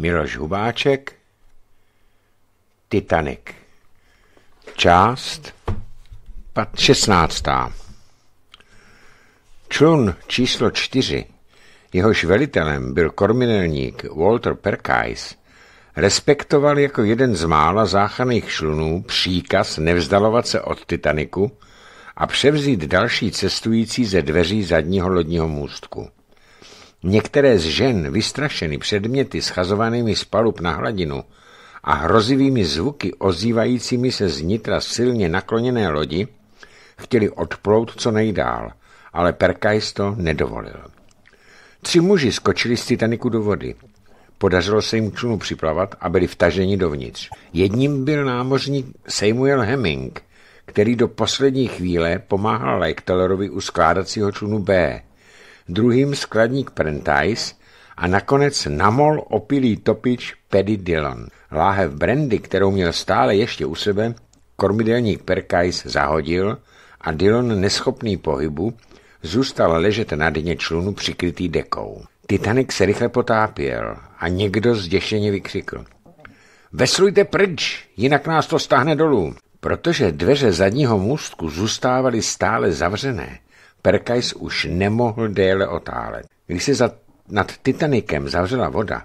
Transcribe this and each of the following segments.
Miloš Hubáček Titanic Část 16. Člun číslo 4, jehož velitelem byl korminelník Walter Perkais, respektoval jako jeden z mála záchranných člunů příkaz nevzdalovat se od Titaniku a převzít další cestující ze dveří zadního lodního můstku. Některé z žen vystrašeny předměty schazovanými z palub na hladinu a hrozivými zvuky ozývajícími se z nitra silně nakloněné lodi chtěli odplout co nejdál, ale Perkais to nedovolil. Tři muži skočili z Titaniku do vody. Podařilo se jim k člunu připlavat a byli vtaženi dovnitř. Jedním byl námořník Samuel Hemming, který do poslední chvíle pomáhal Lightellerovi u skládacího člunu B, druhým skladník Prentice a nakonec namol opilý topič Paddy Dillon. Láhev brandy, kterou měl stále ještě u sebe, kormidelník Perkais zahodil a Dillon, neschopný pohybu, zůstal ležet na dně člunu přikrytý dekou. Titanic se rychle potápěl a někdo zděšeně vykřikl. Veslujte pryč, jinak nás to stáhne dolů. Protože dveře zadního můstku zůstávaly stále zavřené, Perkais už nemohl déle otálet. Když se za, nad Titanikem zavřela voda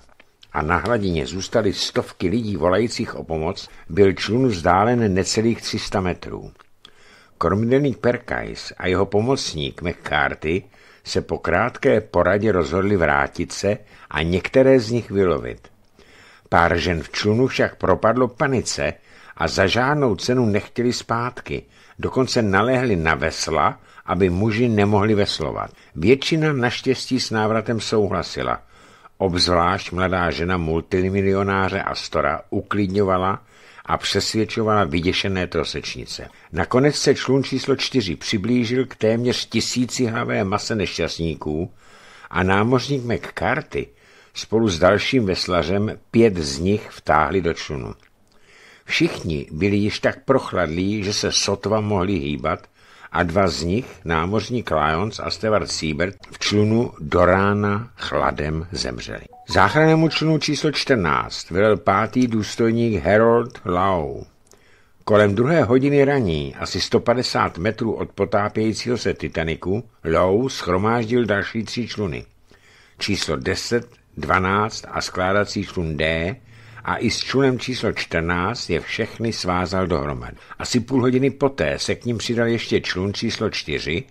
a na hladině zůstaly stovky lidí volajících o pomoc, byl člun vzdálen necelých 300 metrů. Kormidelný Perkais a jeho pomocník McCarthy se po krátké poradě rozhodli vrátit se a některé z nich vylovit. Pár žen v člunu však propadlo panice a za žádnou cenu nechtěli zpátky, dokonce naléhli na vesla aby muži nemohli veslovat. Většina naštěstí s návratem souhlasila. Obzvlášť mladá žena multimilionáře Astora uklidňovala a přesvědčovala vyděšené trosečnice. Nakonec se člun číslo 4 přiblížil k téměř hlavé mase nešťastníků a námořník McCarty spolu s dalším veslařem pět z nich vtáhli do člunu. Všichni byli již tak prochladlí, že se sotva mohli hýbat a dva z nich, námořník Lyons a Stewart Siebert, v člunu do rána chladem zemřeli. Záchrannému člunu číslo 14 velel pátý důstojník Harold Lau. Kolem druhé hodiny raní, asi 150 metrů od potápějícího se Titaniku, Low schromáždil další tři čluny. Číslo 10, 12 a skládací člun D a i s člunem číslo 14 je všechny svázal dohromady. Asi půl hodiny poté se k ním přidal ještě člun číslo 4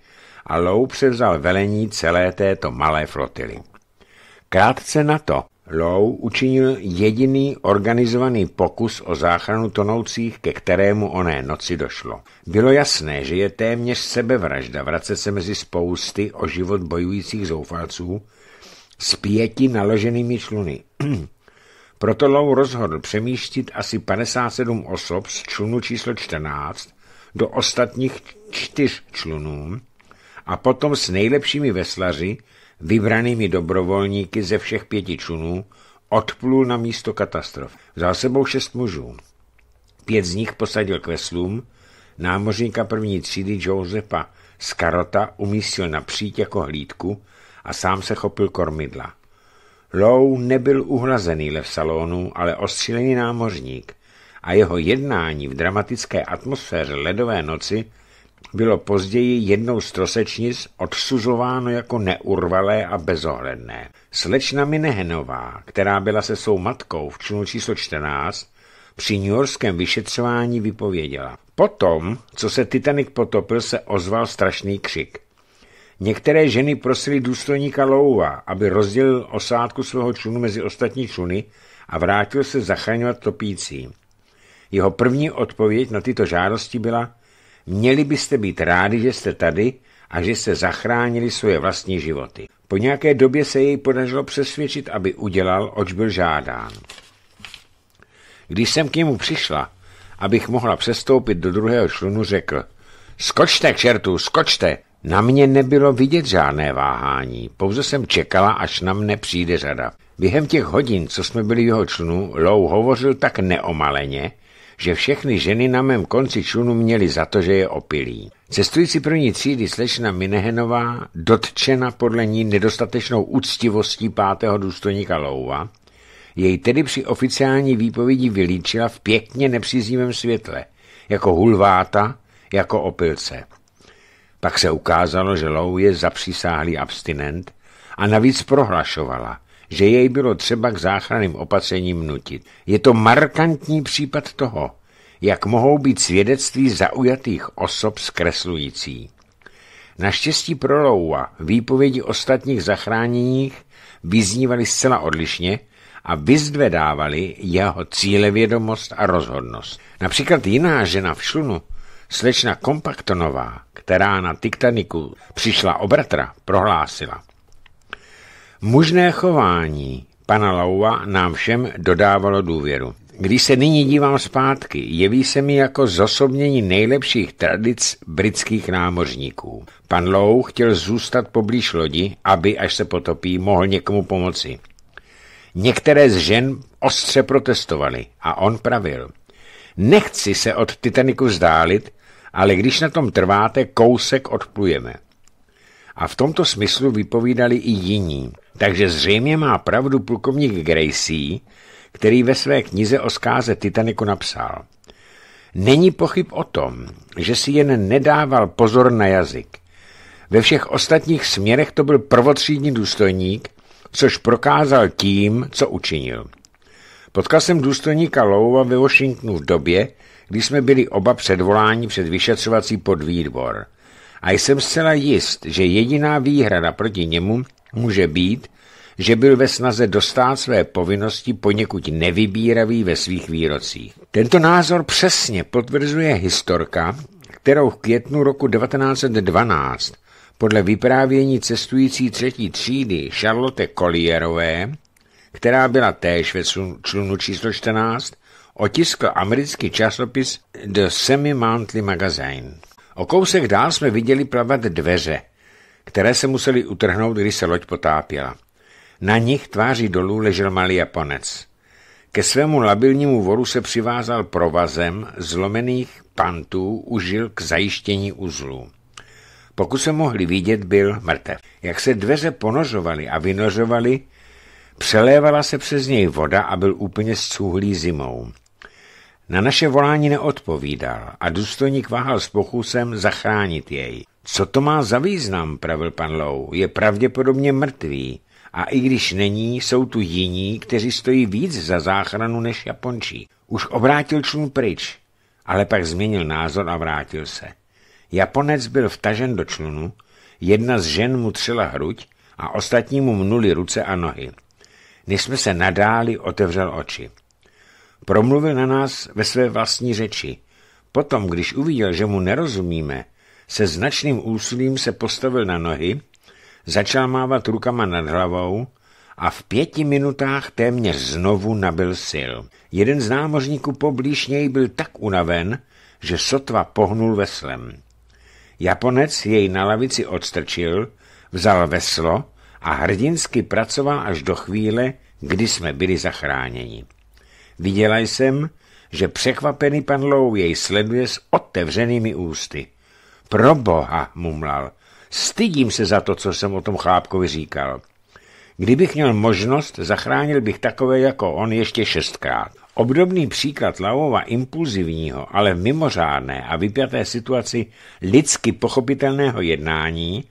a Lou převzal velení celé této malé flotily. Krátce na to Lou učinil jediný organizovaný pokus o záchranu tonoucích, ke kterému oné noci došlo. Bylo jasné, že je téměř sebevražda vracet se mezi spousty o život bojujících zoufalců s pěti naloženými čluny. Proto Lou rozhodl přemístit asi 57 osob z člunu číslo 14 do ostatních čtyř člunů a potom s nejlepšími veslaři, vybranými dobrovolníky ze všech pěti člunů, odplul na místo katastrof. Za sebou šest mužů. Pět z nich posadil k veslům, námořníka první třídy Josepa Skarota umístil na přijít jako hlídku a sám se chopil kormidla. Lou nebyl uhlazený lev salonu, ale ostřílený námořník a jeho jednání v dramatické atmosféře ledové noci bylo později jednou z trosečnic odsuzováno jako neurvalé a bezohledné. Slečna Minehenová, která byla se svou matkou v člunu číslo 14, při newyorském vyšetřování vypověděla. Potom, co se Titanic potopil, se ozval strašný křik. Některé ženy prosily důstojníka Louva, aby rozdělil osádku svého člunu mezi ostatní čluny a vrátil se zachraňovat topící. Jeho první odpověď na tyto žádosti byla, měli byste být rádi, že jste tady a že jste zachránili svoje vlastní životy. Po nějaké době se jej podařilo přesvědčit, aby udělal, oč byl žádán. Když jsem k němu přišla, abych mohla přestoupit do druhého člunu, řekl, skočte k čertu, skočte, na mě nebylo vidět žádné váhání, pouze jsem čekala, až na mne přijde řada. Během těch hodin, co jsme byli jeho člunu, Lou hovořil tak neomaleně, že všechny ženy na mém konci člunu měly za to, že je opilý. Cestující první třídy slečna Minehenová, dotčena podle ní nedostatečnou úctivostí pátého důstojníka Louva, jej tedy při oficiální výpovědi vylíčila v pěkně nepříznivém světle, jako hulváta, jako opilce. Pak se ukázalo, že Lou je zapřísáhlý abstinent a navíc prohlašovala, že jej bylo třeba k záchranným opatřením nutit. Je to markantní případ toho, jak mohou být svědectví zaujatých osob zkreslující. Naštěstí pro Loua výpovědi ostatních zachráněních vyznívaly zcela odlišně a vyzvedávali jeho cílevědomost a rozhodnost. Například jiná žena v šlunu Slečna Kompaktonová, která na Titaniku přišla obratra, prohlásila. Mužné chování pana Laua nám všem dodávalo důvěru. Když se nyní dívám zpátky, jeví se mi jako zosobnění nejlepších tradic britských námořníků. Pan Lou chtěl zůstat poblíž lodi, aby, až se potopí, mohl někomu pomoci. Některé z žen ostře protestovaly a on pravil – Nechci se od Titaniku zdálit, ale když na tom trváte, kousek odplujeme. A v tomto smyslu vypovídali i jiní, takže zřejmě má pravdu plukovník Gracie, který ve své knize o zkáze Titaniku napsal. Není pochyb o tom, že si jen nedával pozor na jazyk. Ve všech ostatních směrech to byl prvotřídní důstojník, což prokázal tím, co učinil. Potkal jsem důstojníka Louva ve Washingtonu v době, kdy jsme byli oba předvoláni před vyšetřovací podvýbor. A jsem zcela jist, že jediná výhrada proti němu může být, že byl ve snaze dostát své povinnosti poněkud nevybíravý ve svých výrocích. Tento názor přesně potvrzuje historka, kterou v květnu roku 1912 podle vyprávění cestující třetí třídy Charlotte Collierové která byla též ve člunu číslo 14, otiskl americký časopis The semi mountly Magazine. O kousek dál jsme viděli plavat dveře, které se museli utrhnout, když se loď potápěla. Na nich tváří dolů ležel malý Japonec. Ke svému labilnímu voru se přivázal provazem zlomených pantů užil k zajištění uzlů. Pokud se mohli vidět, byl mrtev. Jak se dveře ponožovaly a vynožovaly, Přelévala se přes něj voda a byl úplně zcůhlý zimou. Na naše volání neodpovídal a důstojník váhal s pokusem zachránit jej. Co to má za význam, pravil pan Lou, je pravděpodobně mrtvý a i když není, jsou tu jiní, kteří stojí víc za záchranu než Japončí. Už obrátil člun pryč, ale pak změnil názor a vrátil se. Japonec byl vtažen do člunu, jedna z žen mu třela hruď a ostatní mu mnuli ruce a nohy než jsme se nadáli, otevřel oči. Promluvil na nás ve své vlastní řeči. Potom, když uviděl, že mu nerozumíme, se značným úsilím se postavil na nohy, začal mávat rukama nad hlavou a v pěti minutách téměř znovu nabil sil. Jeden z námořníků poblíž něj byl tak unaven, že sotva pohnul veslem. Japonec jej na lavici odstrčil, vzal veslo a hrdinsky pracoval až do chvíle, kdy jsme byli zachráněni. Viděla jsem, že překvapený pan Lou jej sleduje s otevřenými ústy. Pro boha, mumlal, stydím se za to, co jsem o tom chlápkovi říkal. Kdybych měl možnost, zachránil bych takové jako on ještě šestkrát. Obdobný příklad Lauova impulzivního, ale mimořádné a vypjaté situaci lidsky pochopitelného jednání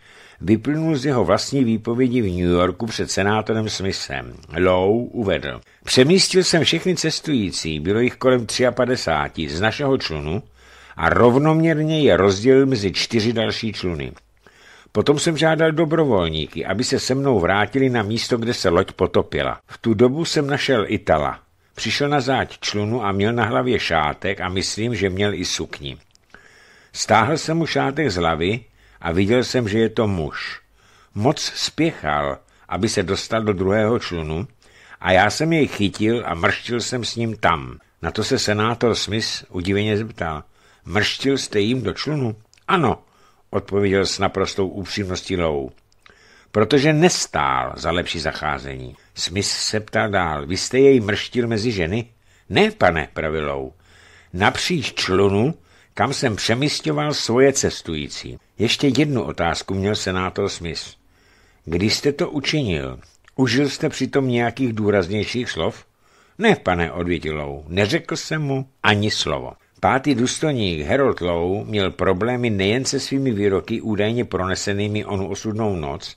vyplynul z jeho vlastní výpovědi v New Yorku před senátorem Smithem. Low uvedl. Přemístil jsem všechny cestující, bylo jich kolem 53, z našeho člunu a rovnoměrně je rozdělil mezi čtyři další čluny. Potom jsem žádal dobrovolníky, aby se se mnou vrátili na místo, kde se loď potopila. V tu dobu jsem našel Itala. Přišel na záď člunu a měl na hlavě šátek a myslím, že měl i sukni. Stáhl jsem mu šátek z hlavy a viděl jsem, že je to muž. Moc spěchal, aby se dostal do druhého člunu a já jsem jej chytil a mrštil jsem s ním tam. Na to se senátor Smith udiveně zeptal. Mrštil jste jim do člunu? Ano, odpověděl s naprostou upřímností Lou. Protože nestál za lepší zacházení. Smith se ptal dál. Vy jste jej mrštil mezi ženy? Ne, pane, pravil Lou. Napříč člunu kam jsem přemysťoval svoje cestující. Ještě jednu otázku měl senátor Smith. Když jste to učinil, užil jste přitom nějakých důraznějších slov? Ne, pane, odvětil Lou, neřekl jsem mu ani slovo. Pátý důstojník Harold Low měl problémy nejen se svými výroky údajně pronesenými onu osudnou noc,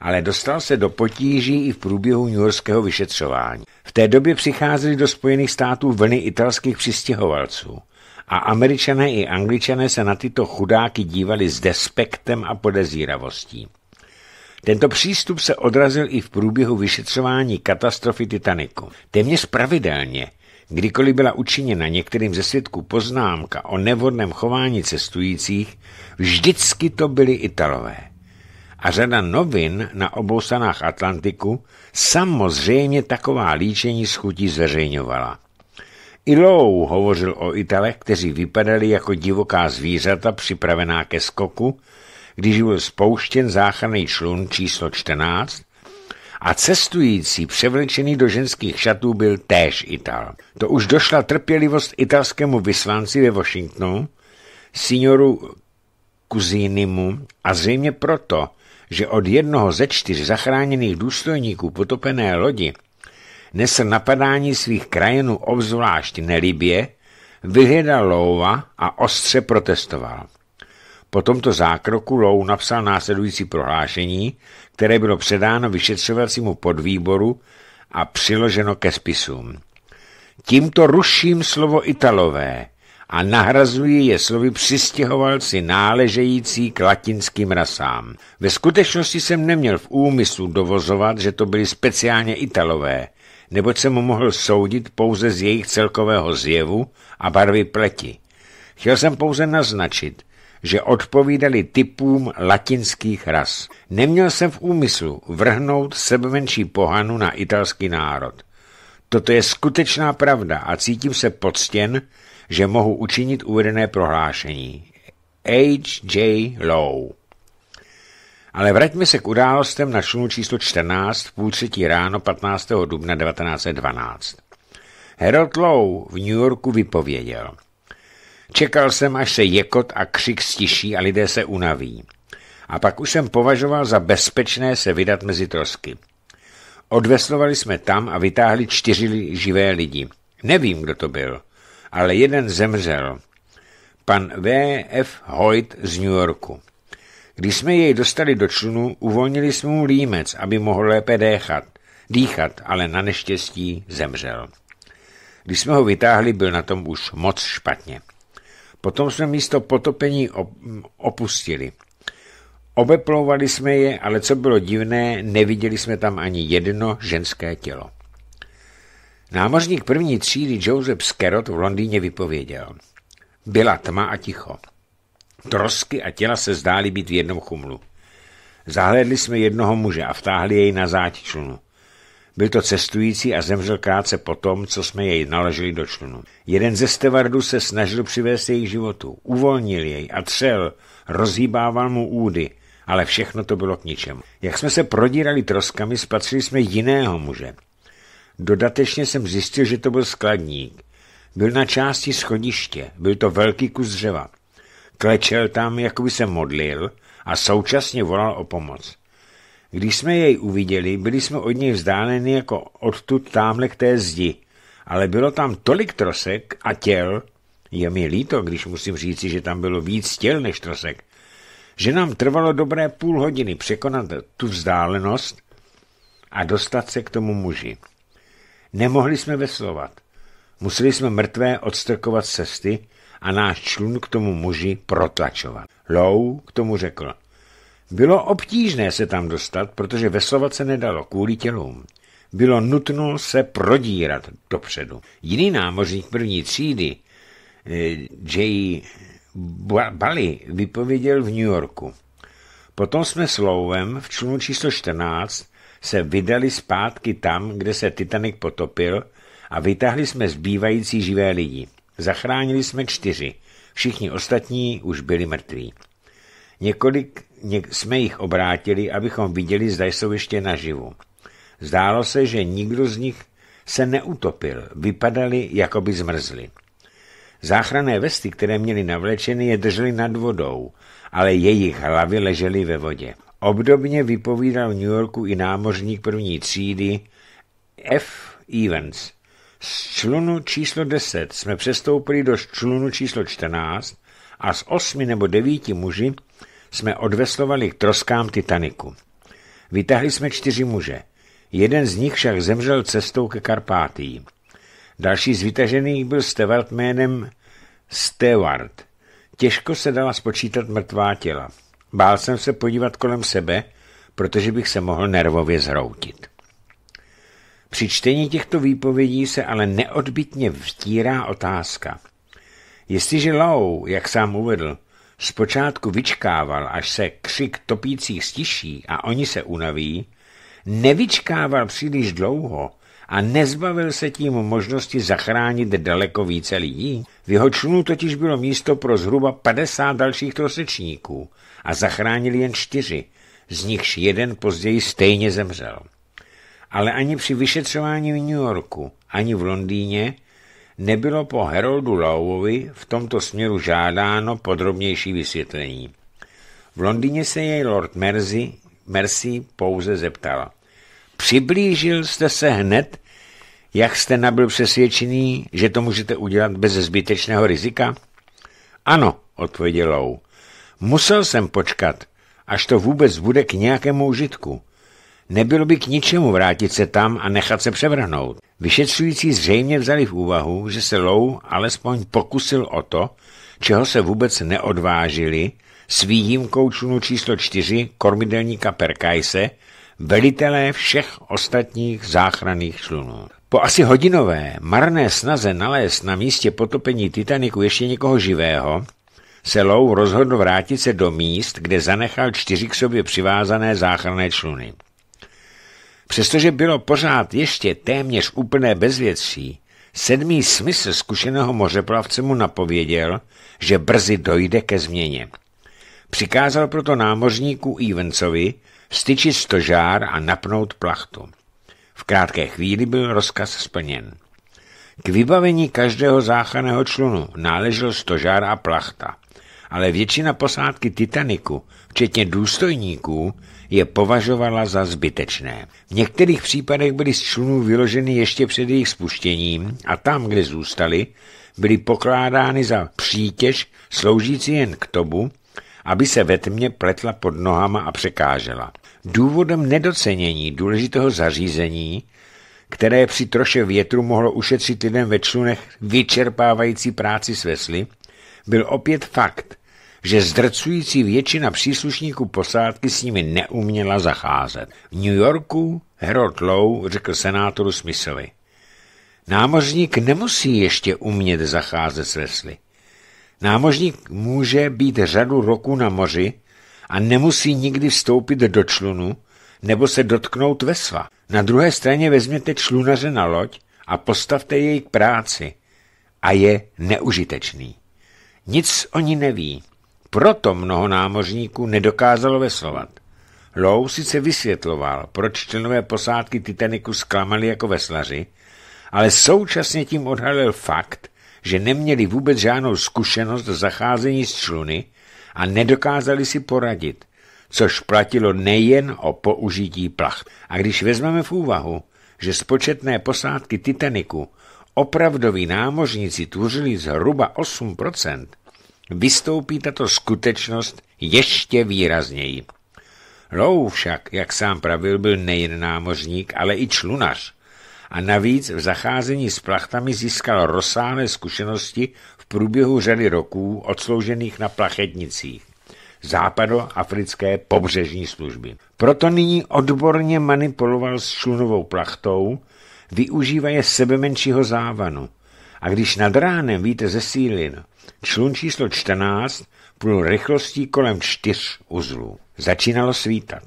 ale dostal se do potíží i v průběhu newyorského vyšetřování. V té době přicházely do Spojených států vlny italských přistěhovalců a američané i angličané se na tyto chudáky dívali s despektem a podezíravostí. Tento přístup se odrazil i v průběhu vyšetřování katastrofy Titaniku. Téměř pravidelně, kdykoliv byla učiněna některým ze svědků poznámka o nevhodném chování cestujících, vždycky to byli Italové. A řada novin na obou stranách Atlantiku samozřejmě taková líčení schutí zveřejňovala. I Lou hovořil o Italech, kteří vypadali jako divoká zvířata připravená ke skoku, když byl spouštěn záchranný člun číslo 14 a cestující převlečený do ženských šatů byl též Ital. To už došla trpělivost italskému vyslanci ve Washingtonu, signoru Kuzínimu a zřejmě proto, že od jednoho ze čtyř zachráněných důstojníků potopené lodi nese napadání svých krajinů obzvlášť nelibě, vyhledal Louva a ostře protestoval. Po tomto zákroku Lou napsal následující prohlášení, které bylo předáno vyšetřovacímu podvýboru a přiloženo ke spisům. Tímto ruším slovo Italové a nahrazuji je slovy přistěhovalci náležející k latinským rasám. Ve skutečnosti jsem neměl v úmyslu dovozovat, že to byli speciálně Italové, neboť jsem mu mohl soudit pouze z jejich celkového zjevu a barvy pleti. Chtěl jsem pouze naznačit, že odpovídali typům latinských ras. Neměl jsem v úmyslu vrhnout sebemenší pohanu na italský národ. Toto je skutečná pravda a cítím se poctěn, že mohu učinit uvedené prohlášení. H. J. Lowe ale vraťme se k událostem na šunu číslo 14 v půl třetí ráno 15. dubna 1912. Harold Lowe v New Yorku vypověděl. Čekal jsem, až se jekot a křik stiší a lidé se unaví. A pak už jsem považoval za bezpečné se vydat mezi trosky. Odveslovali jsme tam a vytáhli čtyři živé lidi. Nevím, kdo to byl, ale jeden zemřel. Pan V. F. Hoyt z New Yorku. Když jsme jej dostali do člunu, uvolnili jsme mu límec, aby mohl lépe déchat. Dýchat, ale na neštěstí zemřel. Když jsme ho vytáhli, byl na tom už moc špatně. Potom jsme místo potopení opustili. Obeplouvali jsme je, ale co bylo divné, neviděli jsme tam ani jedno ženské tělo. Námořník první třídy Joseph Skerot v Londýně vypověděl. Byla tma a ticho. Trosky a těla se zdály být v jednom chumlu. Zahledli jsme jednoho muže a vtáhli jej na záť člunu. Byl to cestující a zemřel krátce po tom, co jsme jej naložili do člunu. Jeden ze stevardů se snažil přivést jejich životu, uvolnil jej a třel, rozhýbával mu údy, ale všechno to bylo k ničemu. Jak jsme se prodírali troskami, spatřili jsme jiného muže. Dodatečně jsem zjistil, že to byl skladník. Byl na části schodiště, byl to velký kus dřeva. Klečel tam, jako by se modlil a současně volal o pomoc. Když jsme jej uviděli, byli jsme od něj vzdáleni jako odtud tamhle k té zdi, ale bylo tam tolik trosek a těl, je mi líto, když musím říci, že tam bylo víc těl než trosek, že nám trvalo dobré půl hodiny překonat tu vzdálenost a dostat se k tomu muži. Nemohli jsme veslovat. Museli jsme mrtvé odstrkovat cesty, a náš člun k tomu muži protlačoval. Lou k tomu řekl, bylo obtížné se tam dostat, protože veslovat se nedalo kvůli tělům. Bylo nutno se prodírat dopředu. Jiný námořník první třídy, eh, J. Bali, vypověděl v New Yorku. Potom jsme s Lowem v člunu číslo 14 se vydali zpátky tam, kde se Titanic potopil a vytáhli jsme zbývající živé lidi. Zachránili jsme čtyři. Všichni ostatní už byli mrtví. Několik něk, jsme jich obrátili, abychom viděli, zda jsou ještě naživu. Zdálo se, že nikdo z nich se neutopil, vypadali, jako by zmrzli. Záchranné vesty, které měli navlečeny, je držely nad vodou, ale jejich hlavy ležely ve vodě. Obdobně vypovídal v New Yorku i námořník první třídy F. Evans, z člunu číslo 10 jsme přestoupili do člunu číslo 14 a z osmi nebo devíti muži jsme odveslovali k troskám Titaniku. Vytahli jsme čtyři muže. Jeden z nich však zemřel cestou ke Karpátii. Další z vytažených byl Stewart jménem Stewart. Těžko se dala spočítat mrtvá těla. Bál jsem se podívat kolem sebe, protože bych se mohl nervově zhroutit. Při čtení těchto výpovědí se ale neodbitně vtírá otázka. Jestliže Lou, jak sám uvedl, zpočátku vyčkával, až se křik topících stiší a oni se unaví, nevyčkával příliš dlouho a nezbavil se tím možnosti zachránit daleko více lidí. V jeho člunu totiž bylo místo pro zhruba 50 dalších trosečníků a zachránili jen čtyři, z nichž jeden později stejně zemřel ale ani při vyšetřování v New Yorku, ani v Londýně nebylo po Heroldu Lauvovi v tomto směru žádáno podrobnější vysvětlení. V Londýně se jej Lord Mercy, Mercy pouze zeptal. Přiblížil jste se hned, jak jste nabyl přesvědčený, že to můžete udělat bez zbytečného rizika? Ano, odpověděl Lou. Musel jsem počkat, až to vůbec bude k nějakému užitku. Nebylo by k ničemu vrátit se tam a nechat se převrhnout. Vyšetřující zřejmě vzali v úvahu, že se Lou alespoň pokusil o to, čeho se vůbec neodvážili, s výjimkou člunu číslo 4 kormidelníka Perkajse, velitelé všech ostatních záchranných člunů. Po asi hodinové marné snaze nalézt na místě potopení Titaniku ještě někoho živého, se Lou rozhodl vrátit se do míst, kde zanechal čtyři k sobě přivázané záchranné čluny. Přestože bylo pořád ještě téměř úplné bezvětší, sedmý smysl zkušeného mořeplavce mu napověděl, že brzy dojde ke změně. Přikázal proto námořníku Evensovi styčit stožár a napnout plachtu. V krátké chvíli byl rozkaz splněn. K vybavení každého záchranného člunu náležel stožár a plachta, ale většina posádky Titaniku, včetně důstojníků, je považovala za zbytečné. V některých případech byly z člunů vyloženy ještě před jejich spuštěním a tam, kde zůstaly, byly pokládány za přítěž sloužící jen k tomu, aby se ve tmě pletla pod nohama a překážela. Důvodem nedocenění důležitého zařízení, které při troše větru mohlo ušetřit lidem ve člunech vyčerpávající práci s vesly, byl opět fakt, že zdrcující většina příslušníků posádky s nimi neuměla zacházet. V New Yorku Harold Lowe řekl senátoru Smithovi. Námořník nemusí ještě umět zacházet s vesly. Námořník může být řadu roku na moři a nemusí nikdy vstoupit do člunu nebo se dotknout vesla. Na druhé straně vezměte člunaře na loď a postavte jej k práci a je neužitečný. Nic o ní neví, proto mnoho námořníků nedokázalo veslovat. Lou sice vysvětloval, proč členové posádky Titaniku zklamali jako veslaři, ale současně tím odhalil fakt, že neměli vůbec žádnou zkušenost zacházení s čluny a nedokázali si poradit, což platilo nejen o použití placht. A když vezmeme v úvahu, že z početné posádky Titaniku opravdoví námořníci tvořili zhruba 8%, vystoupí tato skutečnost ještě výrazněji. Rowe však, jak sám pravil, byl nejen námořník, ale i člunař a navíc v zacházení s plachtami získal rozsáhlé zkušenosti v průběhu řady roků odsloužených na plachetnicích západoafrické pobřežní služby. Proto nyní odborně manipuloval s člunovou plachtou, využívaje sebe menšího závanu. A když nad ránem víte ze sílin, Člun číslo 14 plul rychlostí kolem čtyř uzlů. Začínalo svítat.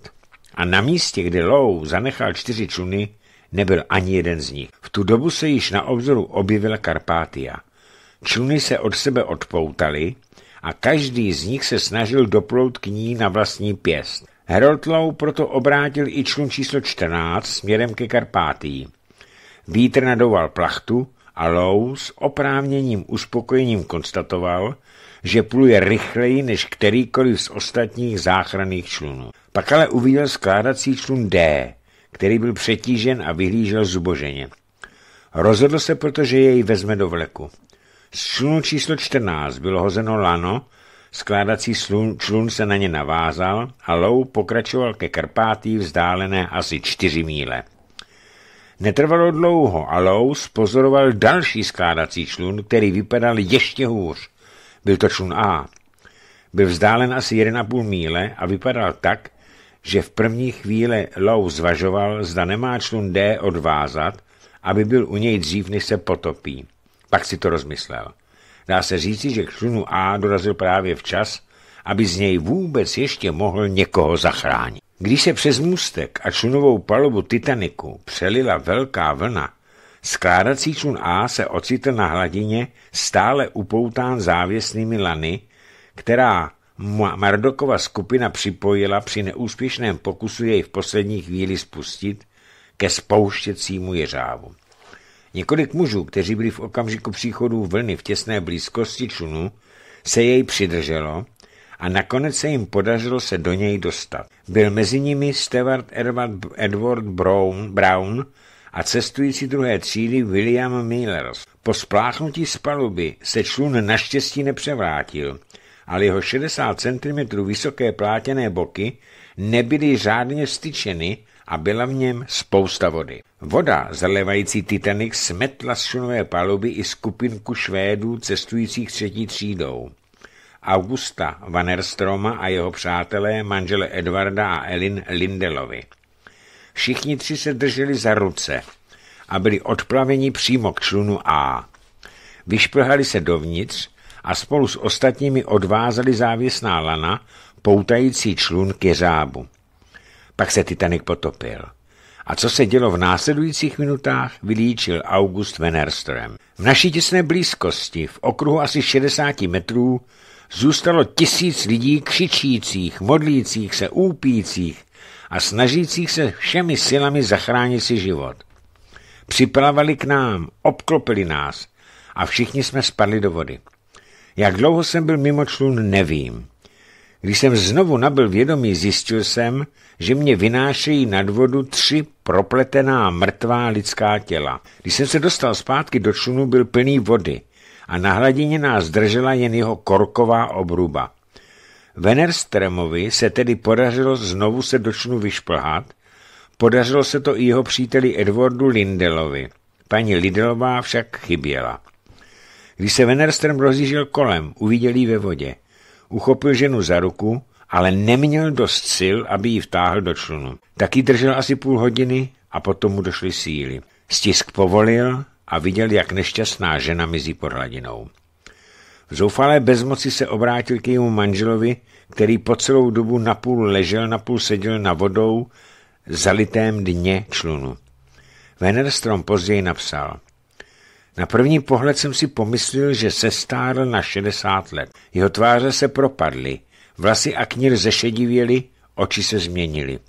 A na místě, kde Lou zanechal čtyři čluny, nebyl ani jeden z nich. V tu dobu se již na obzoru objevila Karpátia. Čluny se od sebe odpoutaly a každý z nich se snažil doplout k ní na vlastní pěst. Harold Low proto obrátil i člun číslo 14 směrem ke Karpátii. Vítr nadoval plachtu a Lou s oprávněním, uspokojením konstatoval, že pluje rychleji než kterýkoliv z ostatních záchranných člunů. Pak ale uviděl skládací člun D, který byl přetížen a vyhlížel zuboženě. Rozhodl se, protože jej vezme do vleku. Z člunu číslo 14 bylo hozeno lano, skládací slun, člun se na ně navázal a Lou pokračoval ke Karpátí vzdálené asi čtyři míle. Netrvalo dlouho a Lous pozoroval další skládací člun, který vypadal ještě hůř. Byl to člun A. Byl vzdálen asi 1,5 míle a vypadal tak, že v první chvíli Lou zvažoval, zda nemá člun D odvázat, aby byl u něj dřív, než se potopí. Pak si to rozmyslel. Dá se říci, že k člunu A dorazil právě včas, aby z něj vůbec ještě mohl někoho zachránit. Když se přes můstek a člunovou palubu Titaniku přelila velká vlna, skládací člun A se ocitl na hladině stále upoután závěsnými lany, která Mardokova skupina připojila při neúspěšném pokusu jej v poslední chvíli spustit ke spouštěcímu jeřávu. Několik mužů, kteří byli v okamžiku příchodu vlny v těsné blízkosti člunu, se jej přidrželo a nakonec se jim podařilo se do něj dostat. Byl mezi nimi Stewart Edward Brown, Brown a cestující druhé třídy William Millers. Po spláchnutí z paluby se člun naštěstí nepřevrátil, ale jeho 60 cm vysoké plátěné boky nebyly řádně styčeny a byla v něm spousta vody. Voda zalevající Titanic smetla z šunové paluby i skupinku Švédů cestujících třetí třídou. Augusta Vanerstroma a jeho přátelé, manžele Edvarda a Elin Lindelovi. Všichni tři se drželi za ruce a byli odplaveni přímo k člunu A. Vyšplhali se dovnitř a spolu s ostatními odvázali závěsná lana, poutající člun k jeřábu. Pak se Titanic potopil. A co se dělo v následujících minutách, vylíčil August Venerström. V naší těsné blízkosti, v okruhu asi 60 metrů, zůstalo tisíc lidí křičících, modlících se, úpících a snažících se všemi silami zachránit si život. Připlavali k nám, obklopili nás a všichni jsme spadli do vody. Jak dlouho jsem byl mimo člun, nevím. Když jsem znovu nabil vědomí, zjistil jsem, že mě vynášejí nad vodu tři propletená mrtvá lidská těla. Když jsem se dostal zpátky do člunu, byl plný vody – a na hladině nás držela jen jeho korková obruba. Venerstremovi se tedy podařilo znovu se dočnu vyšplhat, podařilo se to i jeho příteli Edwardu Lindelovi. Paní Lindelová však chyběla. Když se Venerstrem rozjížil kolem, uviděl ji ve vodě. Uchopil ženu za ruku, ale neměl dost sil, aby ji vtáhl do člunu. Taky držel asi půl hodiny a potom mu došly síly. Stisk povolil a viděl, jak nešťastná žena mizí pod hladinou. V zoufalé bezmoci se obrátil k jejímu manželovi, který po celou dobu napůl ležel, napůl seděl na vodou zalitém dně člunu. Venerstrom později napsal. Na první pohled jsem si pomyslel, že se stárl na 60 let. Jeho tváře se propadly, vlasy a knír zešedivěly, oči se změnily.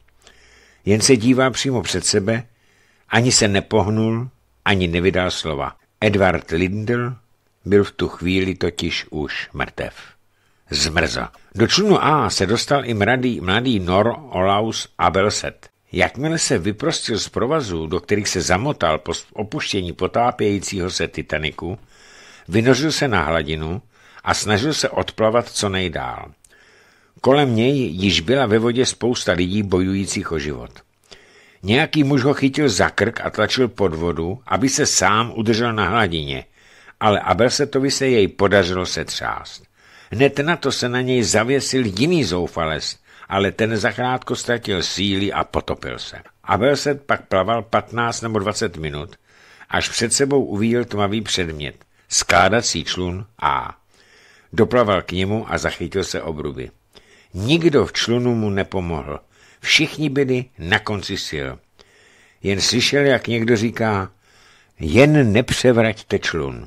Jen se dívá přímo před sebe, ani se nepohnul, ani nevydal slova. Edward Lindl byl v tu chvíli totiž už mrtev. Zmrzl. Do člunu A se dostal i mladý, mladý Nor Olaus Abelset. Jakmile se vyprostil z provazů, do kterých se zamotal po opuštění potápějícího se Titaniku, vynořil se na hladinu a snažil se odplavat co nejdál. Kolem něj již byla ve vodě spousta lidí bojujících o život. Nějaký muž ho chytil za krk a tlačil pod vodu, aby se sám udržel na hladině, ale Abelsetovi se jej podařilo setřást. Hned na to se na něj zavěsil jiný zoufalec, ale ten zachrátko ztratil síly a potopil se. Abelset pak plaval 15 nebo 20 minut, až před sebou uvíjel tmavý předmět, skládací člun A. Doplaval k němu a zachytil se obruby. Nikdo v člunu mu nepomohl. Všichni byli na konci sil. Jen slyšel, jak někdo říká, jen nepřevraťte člun.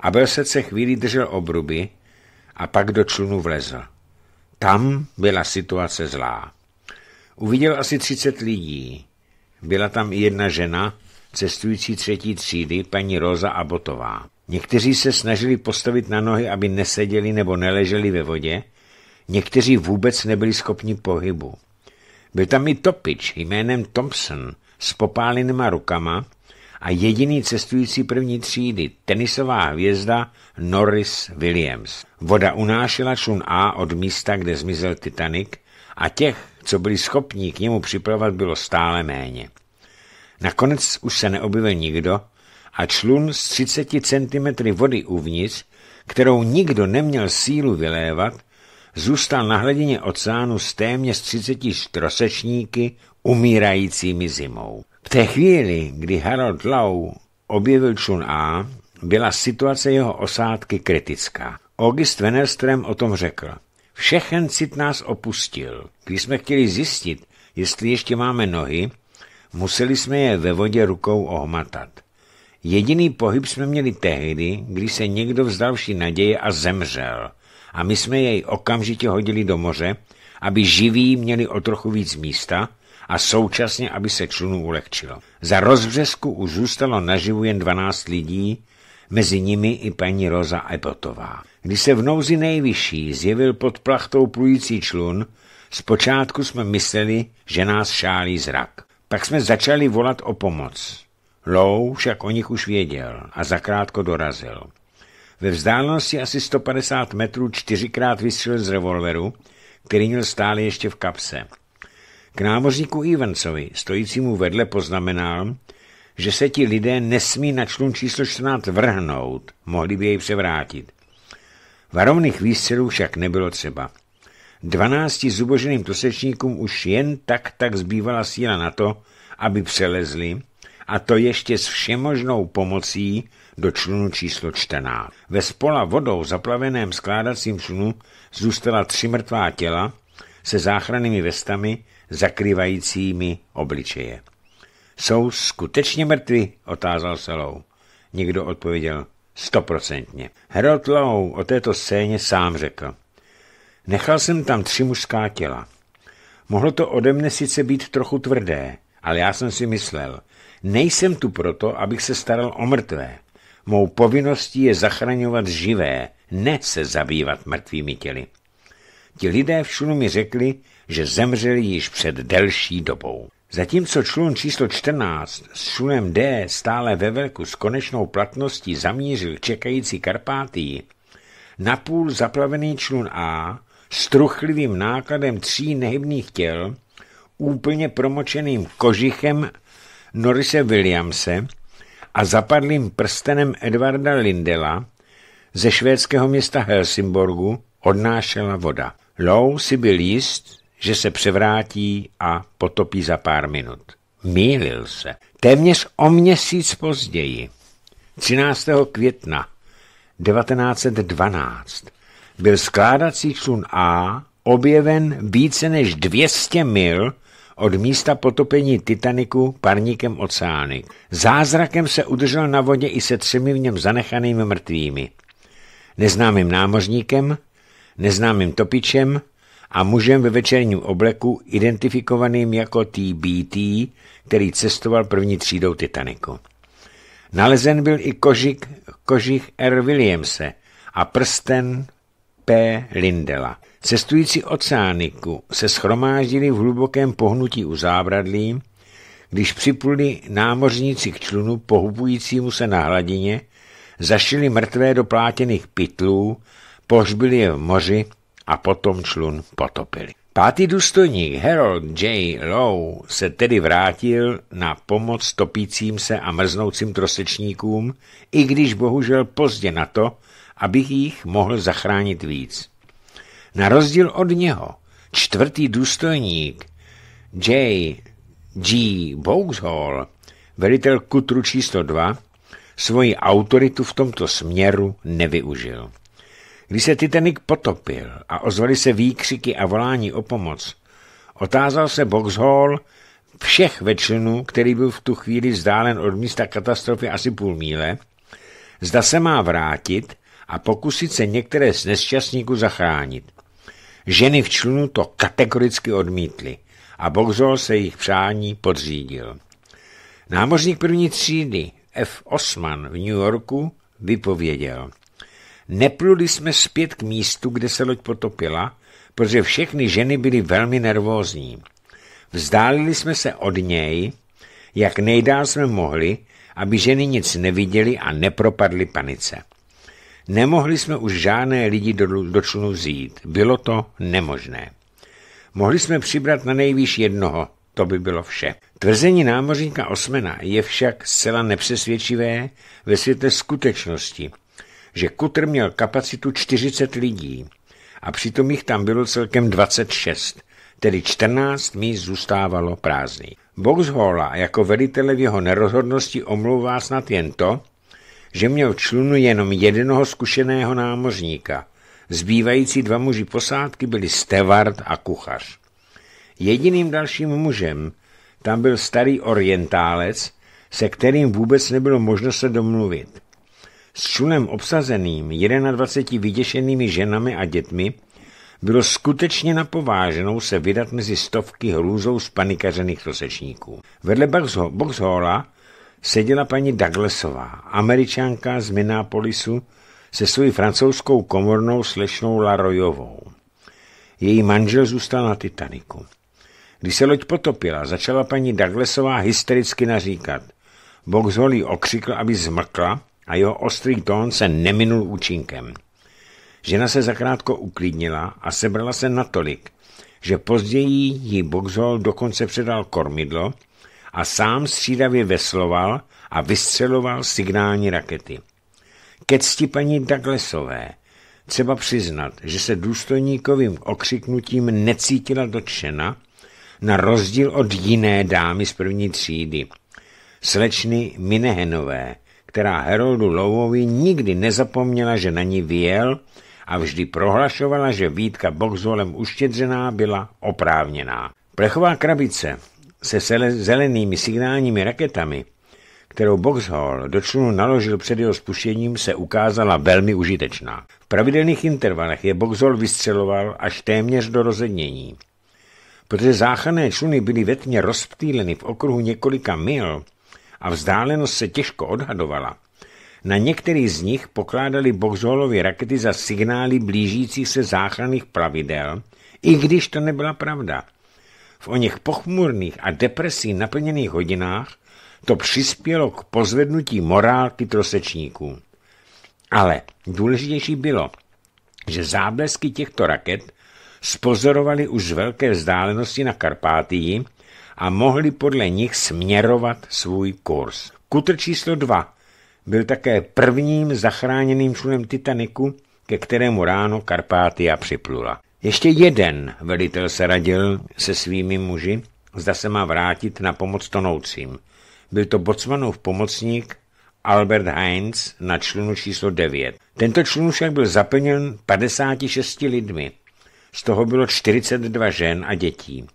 A byl se chvíli držel obruby a pak do člunu vlezl. Tam byla situace zlá. Uviděl asi třicet lidí. Byla tam i jedna žena, cestující třetí třídy, paní Roza Abotová. Někteří se snažili postavit na nohy, aby neseděli nebo neleželi ve vodě, někteří vůbec nebyli schopni pohybu. Byl tam i topič jménem Thompson s popálenýma rukama a jediný cestující první třídy, tenisová hvězda Norris Williams. Voda unášela člun A od místa, kde zmizel Titanic a těch, co byli schopní k němu připlavat, bylo stále méně. Nakonec už se neobjevil nikdo a člun s 30 cm vody uvnitř, kterou nikdo neměl sílu vylévat, zůstal na hladině oceánu s téměř 30 trosečníky umírajícími zimou. V té chvíli, kdy Harold Lau objevil Chun A, byla situace jeho osádky kritická. August Venerström o tom řekl. Všechen cit nás opustil. Když jsme chtěli zjistit, jestli ještě máme nohy, museli jsme je ve vodě rukou ohmatat. Jediný pohyb jsme měli tehdy, když se někdo vzdal vší naděje a zemřel a my jsme jej okamžitě hodili do moře, aby živí měli o trochu víc místa a současně, aby se člunu ulehčilo. Za rozvřesku už zůstalo naživu jen 12 lidí, mezi nimi i paní Roza Ebotová. Když se v nouzi nejvyšší zjevil pod plachtou plující člun, zpočátku jsme mysleli, že nás šálí zrak. Pak jsme začali volat o pomoc. Lou však o nich už věděl a zakrátko dorazil. Ve vzdálenosti asi 150 metrů čtyřikrát vystřelil z revolveru, který měl stále ještě v kapse. K námořníku Evansovi, stojícímu vedle, poznamenal, že se ti lidé nesmí na člun číslo 14 vrhnout, mohli by jej převrátit. Varovných výstřelů však nebylo třeba. Dvanácti zuboženým tosečníkům už jen tak tak zbývala síla na to, aby přelezli, a to ještě s všemožnou pomocí do člunu číslo 14. Ve spola vodou zaplaveném skládacím člunu zůstala tři mrtvá těla se záchrannými vestami zakrývajícími obličeje. Jsou skutečně mrtví? otázal se Lou. Někdo odpověděl stoprocentně. Harold Lou o této scéně sám řekl. Nechal jsem tam tři mužská těla. Mohlo to ode mne sice být trochu tvrdé, ale já jsem si myslel, nejsem tu proto, abych se staral o mrtvé. Mou povinností je zachraňovat živé, ne se zabývat mrtvými těly. Ti lidé v člunu mi řekli, že zemřeli již před delší dobou. Zatímco člun číslo 14 s člunem D stále ve velku s konečnou platností zamířil čekající Karpátii, napůl zaplavený člun A s truchlivým nákladem tří nehybných těl, úplně promočeným kožichem Norise Williamse, a zapadlým prstenem Edvarda Lindela ze švédského města Helsingborgu odnášela voda. Lou si byl jist, že se převrátí a potopí za pár minut. Mýlil se. Téměř o měsíc později, 13. května 1912, byl skládací člun A objeven více než 200 mil od místa potopení Titaniku parníkem oceány. Zázrakem se udržel na vodě i se třemi v něm zanechanými mrtvými. Neznámým námořníkem, neznámým topičem a mužem ve večerním obleku identifikovaným jako TBT, který cestoval první třídou Titaniku. Nalezen byl i kožik, kožich R. Williamse a prsten P. Lindela. Cestující oceániku se schromáždili v hlubokém pohnutí u zábradlí, když připluli námořníci k člunu pohubujícímu se na hladině, zašili mrtvé do plátěných pytlů, pohřbili je v moři a potom člun potopili. Pátý důstojník Harold J. Lowe se tedy vrátil na pomoc topícím se a mrznoucím trosečníkům, i když bohužel pozdě na to, abych jich mohl zachránit víc. Na rozdíl od něho, čtvrtý důstojník J. G. Vauxhall, velitel kutru číslo 2, svoji autoritu v tomto směru nevyužil. Když se Titanic potopil a ozvaly se výkřiky a volání o pomoc, otázal se Boxhall všech večlenů, který byl v tu chvíli vzdálen od místa katastrofy asi půl míle, zda se má vrátit a pokusit se některé z nesčastníků zachránit. Ženy v člunu to kategoricky odmítly a Bogzol se jejich přání podřídil. Námořník první třídy F. Osman v New Yorku vypověděl. Nepluli jsme zpět k místu, kde se loď potopila, protože všechny ženy byly velmi nervózní. Vzdálili jsme se od něj, jak nejdál jsme mohli, aby ženy nic neviděli a nepropadly panice. Nemohli jsme už žádné lidi do, do člunu vzít. Bylo to nemožné. Mohli jsme přibrat na nejvýš jednoho. To by bylo vše. Tvrzení námořníka Osmena je však zcela nepřesvědčivé ve světle skutečnosti, že Kutr měl kapacitu 40 lidí a přitom jich tam bylo celkem 26, tedy 14 míst zůstávalo prázdný. Boxhola jako velitele v jeho nerozhodnosti omlouvá snad jen to, že měl v člunu jenom jednoho zkušeného námořníka. Zbývající dva muži posádky byli Stewart a kuchař. Jediným dalším mužem tam byl starý orientálec, se kterým vůbec nebylo možno se domluvit. S člunem obsazeným 21 vyděšenými ženami a dětmi bylo skutečně napováženou se vydat mezi stovky hrůzou z panikařených rosečníků. Vedle Boxhola seděla paní Douglasová, američanka z Minneapolisu, se svojí francouzskou komornou slešnou Larojovou. Její manžel zůstal na Titaniku. Když se loď potopila, začala paní Douglasová hystericky naříkat. Box holí okřikl, aby zmrkla, a jeho ostrý tón se neminul účinkem. Žena se zakrátko uklidnila a sebrala se natolik, že později jí Boxhol dokonce předal kormidlo, a sám střídavě vesloval a vystřeloval signální rakety. Ke cti paní Douglasové třeba přiznat, že se důstojníkovým okřiknutím necítila dotčena, na rozdíl od jiné dámy z první třídy, slečny Minehenové, která Heroldu Lowovi nikdy nezapomněla, že na ní vyjel a vždy prohlašovala, že výtka Boxvolem uštědřená byla oprávněná. Plechová krabice se zelenými signálními raketami, kterou Boxhall do člunu naložil před jeho spuštěním, se ukázala velmi užitečná. V pravidelných intervalech je Boxhall vystřeloval až téměř do rozednění. Protože záchranné čluny byly ve tmě rozptýleny v okruhu několika mil a vzdálenost se těžko odhadovala, na některý z nich pokládali Boxholovy rakety za signály blížících se záchranných plavidel, i když to nebyla pravda – v o něch pochmurných a depresí naplněných hodinách to přispělo k pozvednutí morálky trosečníků. Ale důležitější bylo, že záblesky těchto raket spozorovali už z velké vzdálenosti na Karpátii a mohli podle nich směrovat svůj kurz. Kutr číslo 2 byl také prvním zachráněným člunem Titaniku, ke kterému ráno Karpátia připlula. Ještě jeden velitel se radil se svými muži, zda se má vrátit na pomoc tonoucím. Byl to bocmanův pomocník Albert Heinz na člunu číslo 9. Tento člun však byl zaplněn 56 lidmi. Z toho bylo 42 žen a dětí.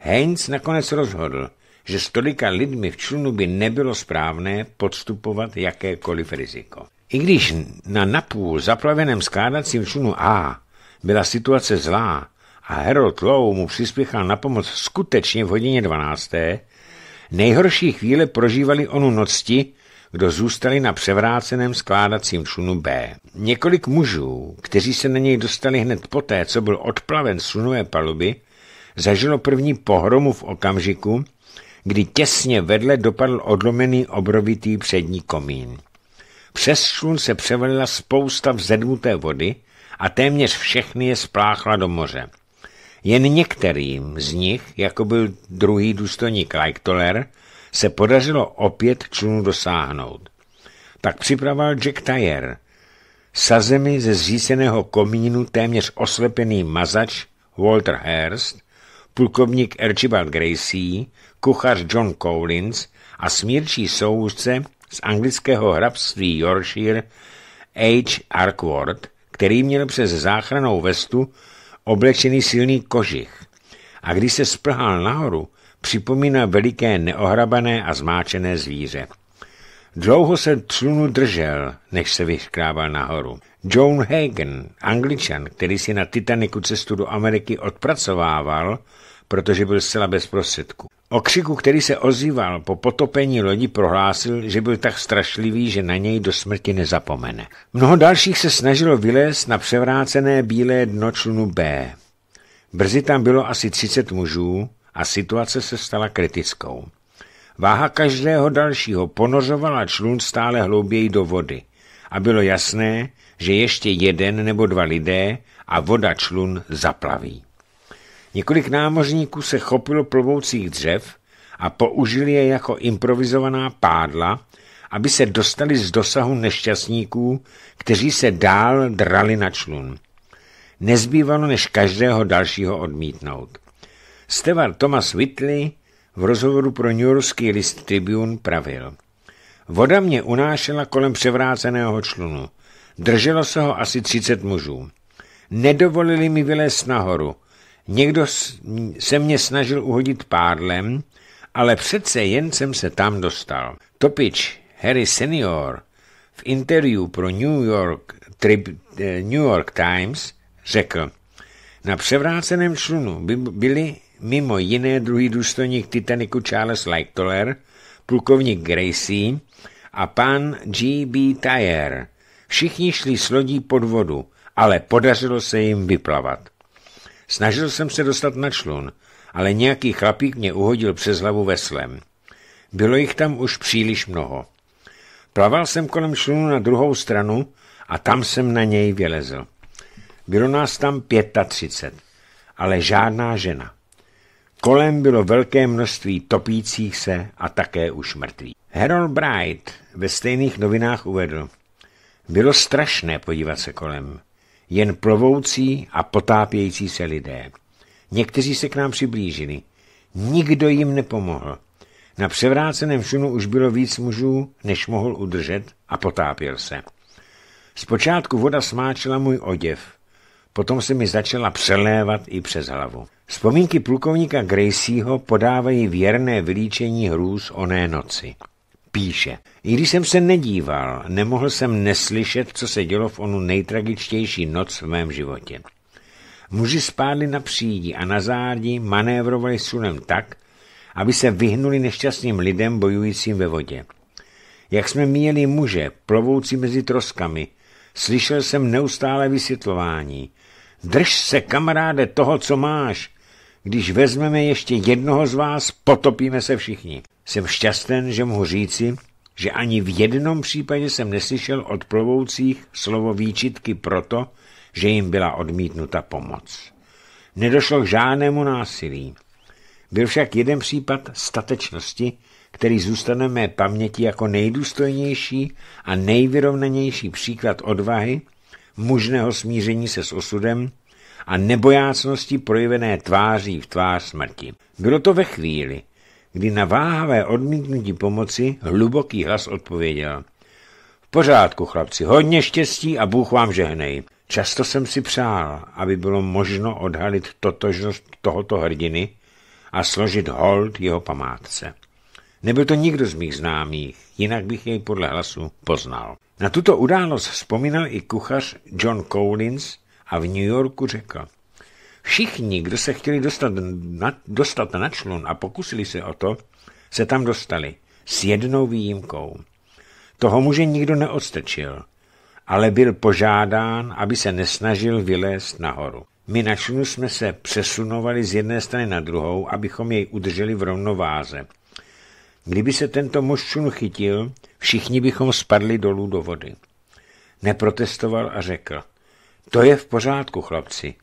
Heinz nakonec rozhodl, že s tolika lidmi v člunu by nebylo správné podstupovat jakékoliv riziko. I když na napůl zaplaveném skládacím člunu A byla situace zlá a Harold Lowe mu přispěchal na pomoc skutečně v hodině 12. Nejhorší chvíle prožívali onu nocti, kdo zůstali na převráceném skládacím člunu B. Několik mužů, kteří se na něj dostali hned poté, co byl odplaven z člunové paluby, zažilo první pohromu v okamžiku, kdy těsně vedle dopadl odlomený obrovitý přední komín. Přes člun se převalila spousta vzedmuté vody, a téměř všechny je spláchla do moře. Jen některým z nich, jako byl druhý důstojník Leichtoller, se podařilo opět člunu dosáhnout. Tak připravoval Jack Tyer, sazemi ze zříceného komínu téměř oslepený mazač Walter Hearst, plukovník Archibald Gracie, kuchař John Collins a smírčí soužce z anglického hrabství Yorkshire H. Arkward který měl přes záchranou vestu oblečený silný kožich a když se splhal nahoru, připomínal veliké neohrabané a zmáčené zvíře. Dlouho se trůnu držel, než se vyškrával nahoru. John Hagen, angličan, který si na Titaniku cestu do Ameriky odpracovával, protože byl zcela bez prostředku křiku, který se ozýval po potopení lodi, prohlásil, že byl tak strašlivý, že na něj do smrti nezapomene. Mnoho dalších se snažilo vylézt na převrácené bílé dno člunu B. Brzy tam bylo asi 30 mužů a situace se stala kritickou. Váha každého dalšího ponořovala člun stále hlouběji do vody a bylo jasné, že ještě jeden nebo dva lidé a voda člun zaplaví. Několik námořníků se chopilo plovoucích dřev a použili je jako improvizovaná pádla, aby se dostali z dosahu nešťastníků, kteří se dál drali na člun. Nezbývalo než každého dalšího odmítnout. Stevar Thomas Whitley v rozhovoru pro New Yorkský list Tribune pravil. Voda mě unášela kolem převráceného člunu. Drželo se ho asi třicet mužů. Nedovolili mi vylézt nahoru – Někdo se mě snažil uhodit pádlem, ale přece jen jsem se tam dostal. Topič Harry Senior v interview pro New York, trib, eh, New York Times řekl, na převráceném člunu by byly mimo jiné druhý důstojník Titaniku Charles Lightoller, plukovník Gracie a pan G.B. Tyre. Všichni šli s lodí pod vodu, ale podařilo se jim vyplavat. Snažil jsem se dostat na člun, ale nějaký chlapík mě uhodil přes hlavu veslem. Bylo jich tam už příliš mnoho. Plaval jsem kolem člunu na druhou stranu a tam jsem na něj vylezl. Bylo nás tam 35, ale žádná žena. Kolem bylo velké množství topících se a také už mrtvých. Harold Bright ve stejných novinách uvedl. Bylo strašné podívat se kolem jen plovoucí a potápějící se lidé. Někteří se k nám přiblížili. Nikdo jim nepomohl. Na převráceném šunu už bylo víc mužů, než mohl udržet a potápěl se. Zpočátku voda smáčela můj oděv, potom se mi začala přelévat i přes hlavu. Vzpomínky plukovníka Gracieho podávají věrné vylíčení hrůz oné noci. Píše, i když jsem se nedíval, nemohl jsem neslyšet, co se dělo v onu nejtragičtější noc v mém životě. Muži spádli na přídi a na zádi manévrovali sunem tak, aby se vyhnuli nešťastným lidem bojujícím ve vodě. Jak jsme měli muže, plovoucí mezi troskami, slyšel jsem neustále vysvětlování. Drž se, kamaráde, toho, co máš. Když vezmeme ještě jednoho z vás, potopíme se všichni. Jsem šťasten, že mohu říci, že ani v jednom případě jsem neslyšel od plovoucích slovo výčitky proto, že jim byla odmítnuta pomoc. Nedošlo k žádnému násilí. Byl však jeden případ statečnosti, který zůstane mé paměti jako nejdůstojnější a nejvyrovnanější příklad odvahy, mužného smíření se s osudem a nebojácnosti projevené tváří v tvář smrti. Bylo to ve chvíli, kdy na váhavé odmítnutí pomoci hluboký hlas odpověděl. V pořádku, chlapci, hodně štěstí a Bůh vám žehnej. Často jsem si přál, aby bylo možno odhalit totožnost tohoto hrdiny a složit hold jeho památce. Nebyl to nikdo z mých známých, jinak bych jej podle hlasu poznal. Na tuto událost vzpomínal i kuchař John Collins a v New Yorku řekl – Všichni, kdo se chtěli dostat na, dostat na člun a pokusili se o to, se tam dostali, s jednou výjimkou. Toho muže nikdo neodstačil, ale byl požádán, aby se nesnažil vylézt nahoru. My na člunu jsme se přesunovali z jedné strany na druhou, abychom jej udrželi v rovnováze. Kdyby se tento muž člunu chytil, všichni bychom spadli dolů do vody. Neprotestoval a řekl, to je v pořádku, chlapci,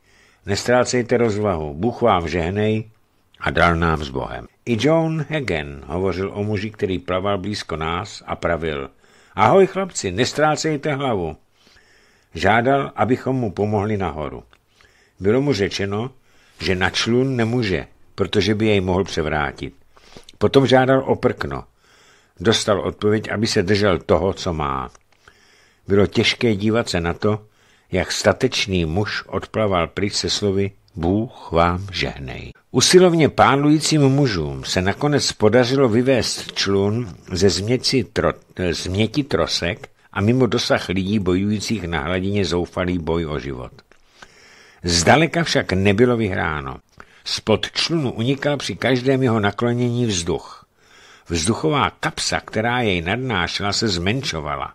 Nestrácejte rozvahu, Bůh vám žehnej a dal nám s Bohem. I John Hagen hovořil o muži, který plaval blízko nás a pravil. Ahoj chlapci, nestrácejte hlavu. Žádal, abychom mu pomohli nahoru. Bylo mu řečeno, že na člun nemůže, protože by jej mohl převrátit. Potom žádal o prkno. Dostal odpověď, aby se držel toho, co má. Bylo těžké dívat se na to, jak statečný muž odplaval pryč se slovy Bůh vám žehnej. Usilovně pánujícím mužům se nakonec podařilo vyvést člun ze změti, tro, eh, změti trosek a mimo dosah lidí bojujících na hladině zoufalý boj o život. Zdaleka však nebylo vyhráno. Spod člunu unikal při každém jeho naklonění vzduch. Vzduchová kapsa, která jej nadnášela, se zmenšovala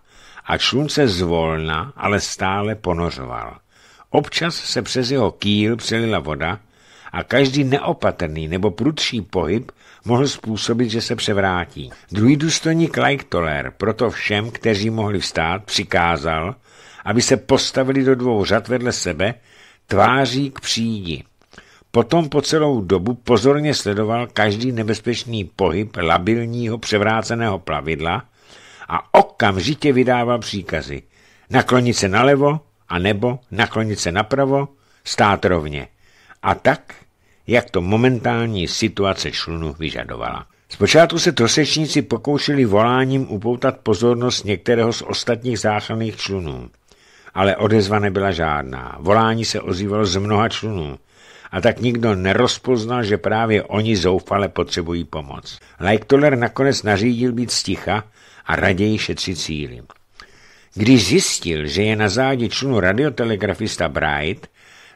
a člun se zvolna, ale stále ponořoval. Občas se přes jeho kýl přelila voda a každý neopatrný nebo prudší pohyb mohl způsobit, že se převrátí. Druhý důstojník Lajktoler proto všem, kteří mohli vstát, přikázal, aby se postavili do dvou řad vedle sebe, tváří k přídi. Potom po celou dobu pozorně sledoval každý nebezpečný pohyb labilního převráceného plavidla a okamžitě vydává příkazy. Naklonit se nalevo a nebo naklonit se napravo, stát rovně. A tak, jak to momentální situace člunu vyžadovala. Zpočátku se trosečníci pokoušeli voláním upoutat pozornost některého z ostatních záchranných člunů, ale odezva nebyla žádná. Volání se ozývalo z mnoha člunů a tak nikdo nerozpoznal, že právě oni zoufale potřebují pomoc. Leichtoller nakonec nařídil být sticha a raději šetřit síly. Když zjistil, že je na zádi člunu radiotelegrafista Bright,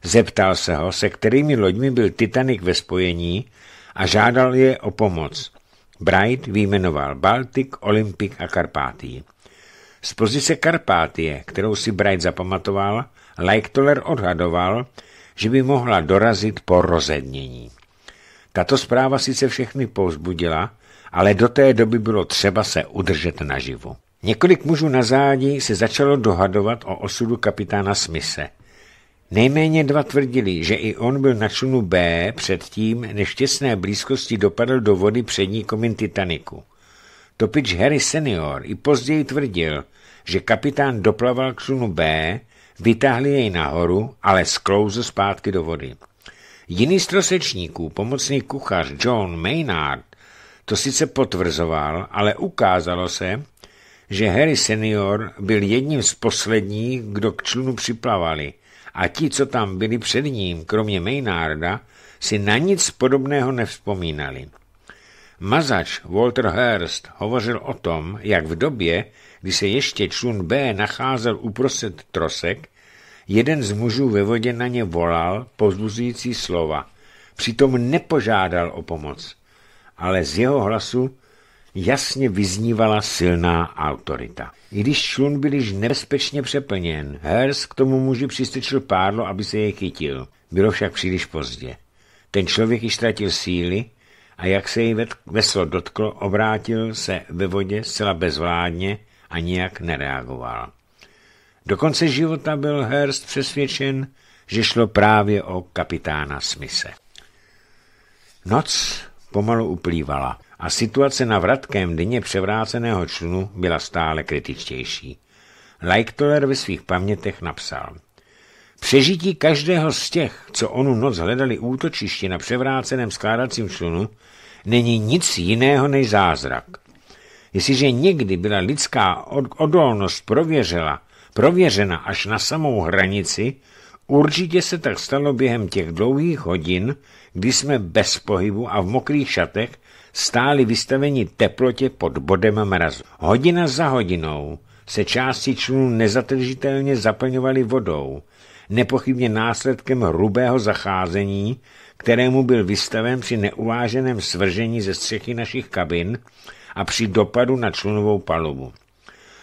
zeptal se ho, se kterými loďmi byl Titanic ve spojení a žádal je o pomoc. Bright vyjmenoval Baltik, Olympik a Karpátii. Z pozice Karpátie, kterou si Bright zapamatoval, Leichtoller odhadoval, že by mohla dorazit po rozednění. Tato zpráva sice všechny povzbudila, ale do té doby bylo třeba se udržet naživu. Několik mužů na zádi se začalo dohadovat o osudu kapitána Smise. Nejméně dva tvrdili, že i on byl na člunu B předtím, než těsné blízkosti dopadl do vody přední komin Titaniku. Topič Harry senior i později tvrdil, že kapitán doplaval k člunu B Vytáhli jej nahoru, ale sklouzl zpátky do vody. Jiný z trosečníků, pomocný kuchař John Maynard, to sice potvrzoval, ale ukázalo se, že Harry senior byl jedním z posledních, kdo k člunu připlavali a ti, co tam byli před ním, kromě Maynarda, si na nic podobného nevzpomínali. Mazač Walter Hearst hovořil o tom, jak v době, když se ještě člun B nacházel uprostřed trosek, jeden z mužů ve vodě na ně volal povzbuzující slova. Přitom nepožádal o pomoc, ale z jeho hlasu jasně vyznívala silná autorita. I když člun byl již nebezpečně přeplněn, Hers k tomu muži přistrčil pádlo, aby se jej chytil. Bylo však příliš pozdě. Ten člověk již ztratil síly a jak se jej veslo dotklo, obrátil se ve vodě zcela bezvládně a nijak nereagoval. Do konce života byl Hearst přesvědčen, že šlo právě o kapitána Smise. Noc pomalu uplývala a situace na vratkém dně převráceného člunu byla stále kritičtější. Leichtoller ve svých pamětech napsal Přežití každého z těch, co onu noc hledali útočiště na převráceném skládacím člunu, není nic jiného než zázrak – Jestliže někdy byla lidská odolnost prověřila, prověřena až na samou hranici, určitě se tak stalo během těch dlouhých hodin, kdy jsme bez pohybu a v mokrých šatech stáli vystaveni teplotě pod bodem mrazu. Hodina za hodinou se části člunů nezatržitelně zaplňovaly vodou, nepochybně následkem hrubého zacházení, kterému byl vystaven při neuváženém svržení ze střechy našich kabin a při dopadu na člunovou palubu.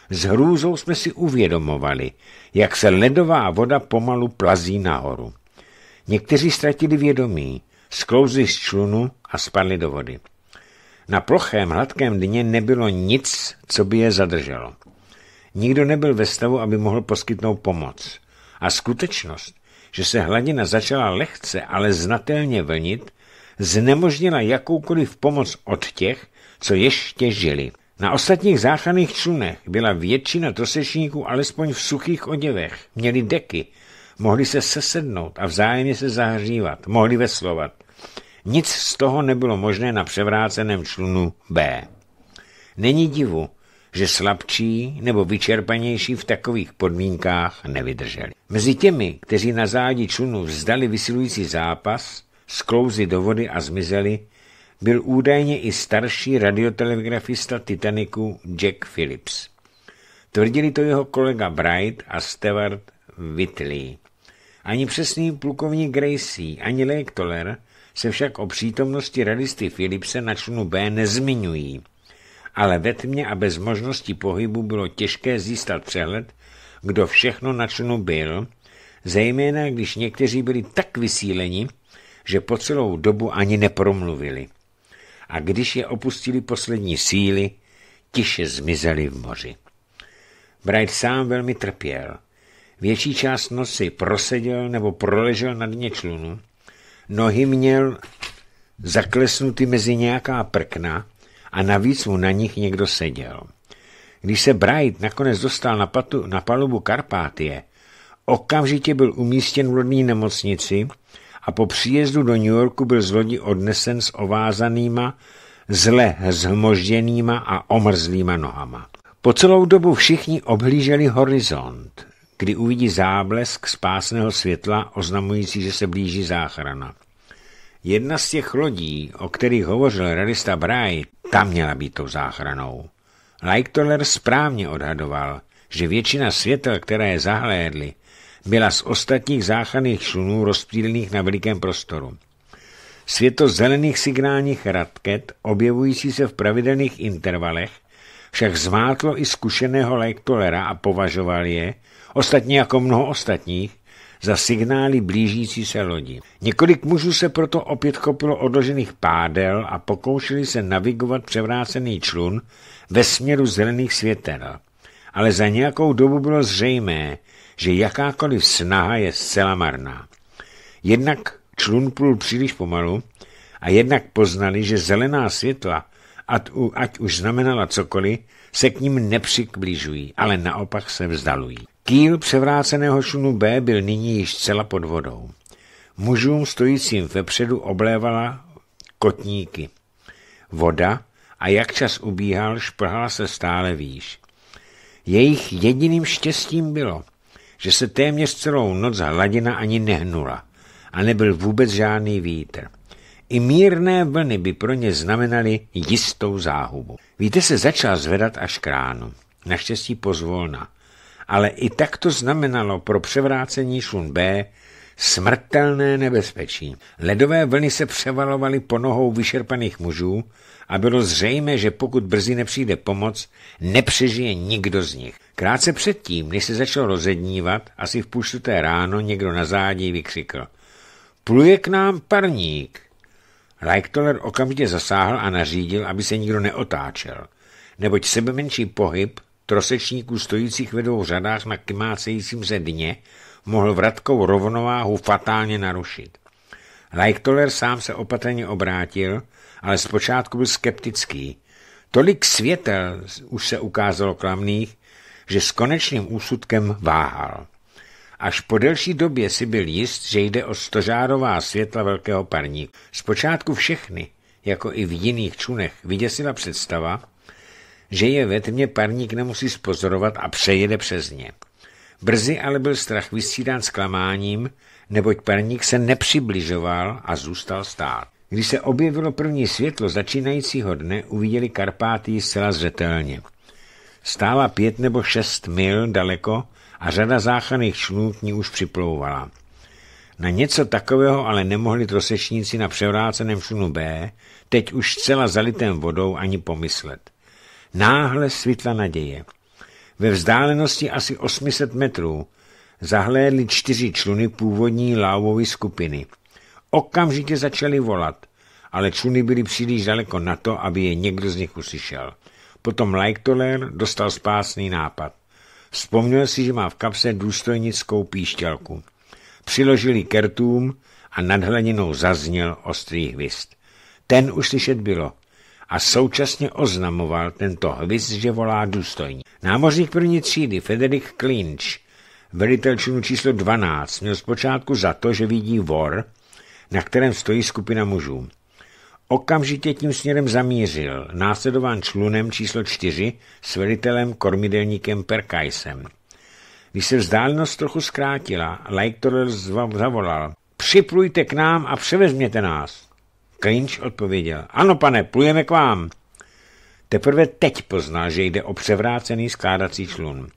S hrůzou jsme si uvědomovali, jak se ledová voda pomalu plazí nahoru. Někteří ztratili vědomí, sklouzli z člunu a spadli do vody. Na plochém, hladkém dně nebylo nic, co by je zadrželo. Nikdo nebyl ve stavu, aby mohl poskytnout pomoc. A skutečnost, že se hladina začala lehce, ale znatelně vlnit, znemožnila jakoukoliv pomoc od těch, co ještě žili. Na ostatních záchranných člunech byla většina trosečníků alespoň v suchých oděvech, měli deky, mohli se sesednout a vzájemně se zahřívat, mohli veslovat. Nic z toho nebylo možné na převráceném člunu B. Není divu, že slabší nebo vyčerpanější v takových podmínkách nevydrželi. Mezi těmi, kteří na zádi člunu vzdali vysilující zápas, sklouzli do vody a zmizeli, byl údajně i starší radiotelegrafista Titaniku Jack Phillips. Tvrdili to jeho kolega Bright a Stewart Whitley. Ani přesný plukovník Gracie, ani Toller se však o přítomnosti radisty Philipse na člunu B nezmiňují, ale ve tmě a bez možnosti pohybu bylo těžké získat přehled, kdo všechno na člunu byl, zejména když někteří byli tak vysíleni, že po celou dobu ani nepromluvili a když je opustili poslední síly, tiše zmizeli v moři. Bright sám velmi trpěl. Větší část nosy proseděl nebo proležel na dně člunu, nohy měl zaklesnuty mezi nějaká prkna a navíc mu na nich někdo seděl. Když se Bright nakonec dostal na, patu, na palubu Karpátie, okamžitě byl umístěn v lodní nemocnici, a po příjezdu do New Yorku byl z lodi odnesen s ovázanýma, zle zhmožděnýma a omrzlýma nohama. Po celou dobu všichni obhlíželi horizont, kdy uvidí záblesk spásného světla oznamující, že se blíží záchrana. Jedna z těch lodí, o kterých hovořil realista Bry, ta měla být tou záchranou. Lightoller správně odhadoval, že většina světel, které zahlédli, byla z ostatních záchranných člunů rozptýlených na velikém prostoru. Světlo zelených signálních radket, objevující se v pravidelných intervalech, však zvátlo i zkušeného lektolera a považoval je, ostatně jako mnoho ostatních, za signály blížící se lodi. Několik mužů se proto opět chopilo odložených pádel a pokoušeli se navigovat převrácený člun ve směru zelených světel. Ale za nějakou dobu bylo zřejmé, že jakákoliv snaha je zcela marná. Jednak člun plul příliš pomalu a jednak poznali, že zelená světla, ať, ať už znamenala cokoliv, se k ním nepřiblížují, ale naopak se vzdalují. Kýl převráceného šunu B byl nyní již zcela pod vodou. Mužům stojícím vepředu oblévala kotníky. Voda, a jak čas ubíhal, šplhala se stále výš. Jejich jediným štěstím bylo, že se téměř celou noc hladina ani nehnula a nebyl vůbec žádný vítr. I mírné vlny by pro ně znamenaly jistou záhubu. Víte se začal zvedat až k ránu, naštěstí pozvolna, ale i tak to znamenalo pro převrácení šun B smrtelné nebezpečí. Ledové vlny se převalovaly po nohou vyšerpaných mužů a bylo zřejmé, že pokud brzy nepřijde pomoc, nepřežije nikdo z nich. Krátce předtím, než se začalo rozednívat, asi v půl ráno někdo na zádi vykřikl. Pluje k nám parník! Reichtoller okamžitě zasáhl a nařídil, aby se nikdo neotáčel, neboť sebe menší pohyb trosečníků stojících ve dvou řadách na kymácejícím se dně mohl vratkou rovnováhu fatálně narušit. Leichtoller sám se opatrně obrátil ale zpočátku byl skeptický. Tolik světel už se ukázalo klamných, že s konečným úsudkem váhal. Až po delší době si byl jist, že jde o stožárová světla velkého parníku. Zpočátku všechny, jako i v jiných čunech, vyděsila představa, že je ve tmě parník nemusí spozorovat a přejede přes ně. Brzy ale byl strach vysídán zklamáním, neboť parník se nepřibližoval a zůstal stát. Když se objevilo první světlo začínajícího dne, uviděli Karpáty zcela zřetelně. Stála pět nebo šest mil daleko a řada záchranných člunů k ní už připlouvala. Na něco takového ale nemohli trosečníci na převráceném člunu B, teď už zcela zalitém vodou, ani pomyslet. Náhle svítla naděje. Ve vzdálenosti asi 800 metrů zahlédli čtyři čluny původní lávové skupiny – Okamžitě začali volat, ale čuny byly příliš daleko na to, aby je někdo z nich uslyšel. Potom Lajktoler dostal spásný nápad. Vzpomněl si, že má v kapse důstojnickou píšťalku. Přiložili kertům a nad hladinou zazněl ostrý hvist. Ten už slyšet bylo a současně oznamoval tento hvist, že volá důstojní. Námořník první třídy Federik Klinč, velitel činu číslo 12, měl zpočátku za to, že vidí vor, na kterém stojí skupina mužů. Okamžitě tím směrem zamířil, následován člunem číslo čtyři s velitelem kormidelníkem Perkajsem. Když se vzdálenost trochu zkrátila, Lajktor zavolal. Připlujte k nám a převezměte nás. Klinč odpověděl. Ano, pane, plujeme k vám. Teprve teď poznal, že jde o převrácený skládací člun.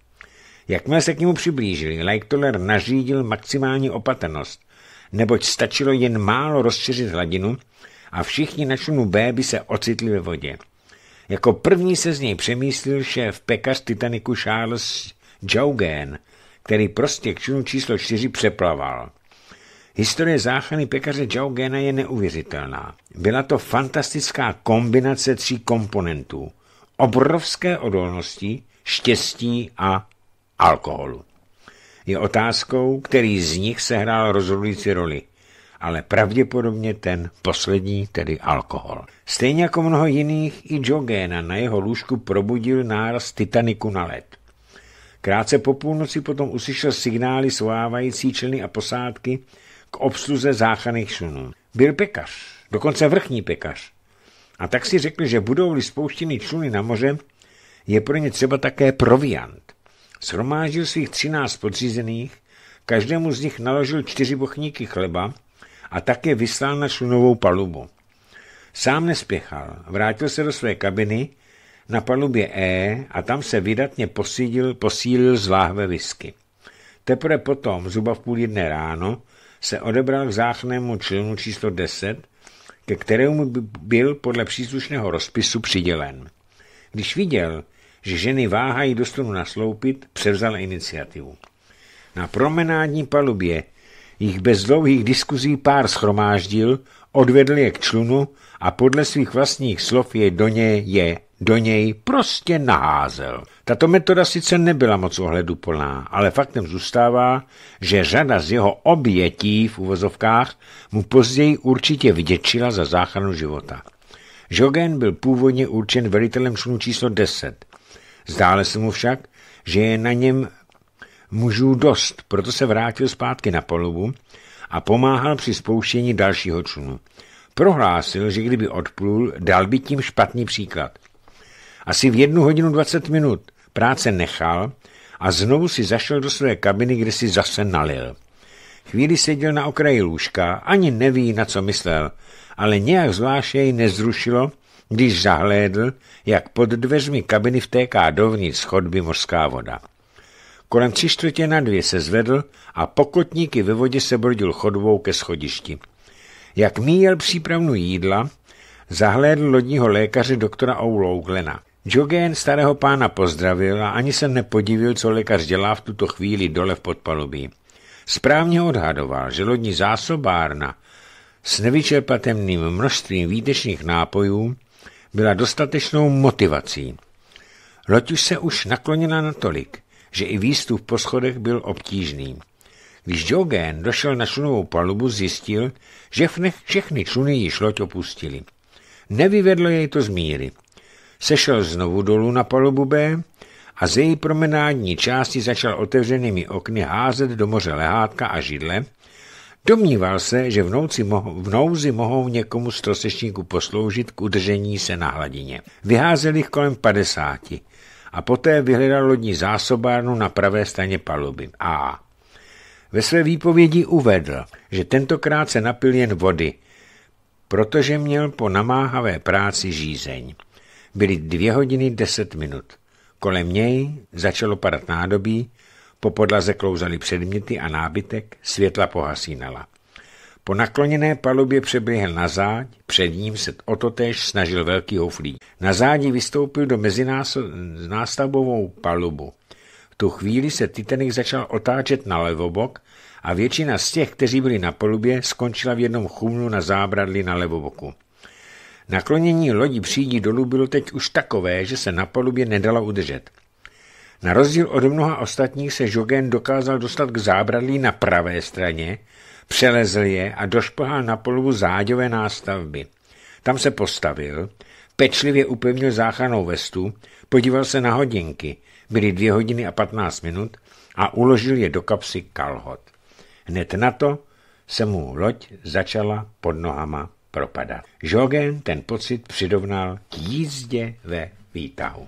Jakmile se k němu přiblížili, Lajktoler nařídil maximální opatrnost neboť stačilo jen málo rozšířit hladinu a všichni na člunu B by se ocitli ve vodě. Jako první se z něj přemýslil šéf pekař Titaniku Charles Jougen, který prostě k člunu číslo 4 přeplaval. Historie záchrany pekaře Jaugena je neuvěřitelná. Byla to fantastická kombinace tří komponentů. Obrovské odolnosti, štěstí a alkoholu je otázkou, který z nich sehrál rozhodující roli, ale pravděpodobně ten poslední, tedy alkohol. Stejně jako mnoho jiných, i Jogena na jeho lůžku probudil náraz Titaniku na led. Krátce po půlnoci potom uslyšel signály svojávající členy a posádky k obsluze záchranných šunů. Byl pekař, dokonce vrchní pekař. A tak si řekl, že budou-li spouštěny čluny na moře, je pro ně třeba také proviant. Shromáždil svých třináct podřízených, každému z nich naložil čtyři bochníky chleba a také vyslal na slunovou palubu. Sám nespěchal, vrátil se do své kabiny na palubě E a tam se vydatně posílil, posílil z láhve whisky. Teprve potom, zhruba v půl jedné ráno, se odebral k záchnému členu číslo 10, ke kterému byl podle příslušného rozpisu přidělen. Když viděl, že ženy váhají do stonu nasloupit, převzal iniciativu. Na promenádní palubě jich bez dlouhých diskuzí pár schromáždil, odvedl je k člunu a podle svých vlastních slov je do něj je do něj prostě naházel. Tato metoda sice nebyla moc ohleduplná, ale faktem zůstává, že řada z jeho obětí v uvozovkách mu později určitě vděčila za záchranu života. Jogen byl původně určen velitelem člunu číslo 10. Zdále se mu však, že je na něm mužů dost, proto se vrátil zpátky na palubu a pomáhal při spouštění dalšího člunu. Prohlásil, že kdyby odplul, dal by tím špatný příklad. Asi v jednu hodinu 20 minut práce nechal a znovu si zašel do své kabiny, kde si zase nalil. Chvíli seděl na okraji lůžka, ani neví, na co myslel, ale nějak zvláště jej nezrušilo, když zahlédl, jak pod dveřmi kabiny vtéká dovnitř schodby mořská voda. Kolem tři čtvrtě na dvě se zvedl a pokotníky ve vodě se brodil chodbou ke schodišti. Jak míjel přípravnu jídla, zahlédl lodního lékaře doktora Oulouglena. Jogén starého pána pozdravil a ani se nepodivil, co lékař dělá v tuto chvíli dole v podpalubí. Správně odhadoval, že lodní zásobárna s nevyčerpatelným množstvím výtečných nápojů byla dostatečnou motivací. Loď už se už naklonila natolik, že i výstup po schodech byl obtížný. Když Jogen došel na člunovou palubu, zjistil, že všechny čluny již loď opustili. Nevyvedlo jej to z míry. Sešel znovu dolů na palubu B a z její promenádní části začal otevřenými okny házet do moře lehátka a židle, Domníval se, že v, nouci mohou, v nouzi mohou někomu z trosečníků posloužit k udržení se na hladině. Vyházeli jich kolem padesáti a poté vyhledal lodní zásobárnu na pravé straně paluby. A ve své výpovědi uvedl, že tentokrát se napil jen vody, protože měl po namáhavé práci žízeň. Byly dvě hodiny deset minut. Kolem něj začalo padat nádobí, po podlaze klouzaly předměty a nábytek, světla pohasínala. Po nakloněné palubě přeběhl na záď, před ním se o to též snažil velký houflík. Na zádi vystoupil do mezinástavbovou palubu. V tu chvíli se Titanic začal otáčet na levobok a většina z těch, kteří byli na palubě, skončila v jednom chumlu na zábradli na levoboku. Naklonění lodi přídí dolů bylo teď už takové, že se na palubě nedalo udržet – na rozdíl od mnoha ostatních se Jogen dokázal dostat k zábradlí na pravé straně, přelezl je a došplhal na polovu záďové nástavby. Tam se postavil, pečlivě upevnil záchranou vestu, podíval se na hodinky, byly dvě hodiny a patnáct minut a uložil je do kapsy kalhot. Hned na to se mu loď začala pod nohama propadat. Jogen ten pocit přidovnal k jízdě ve výtahu.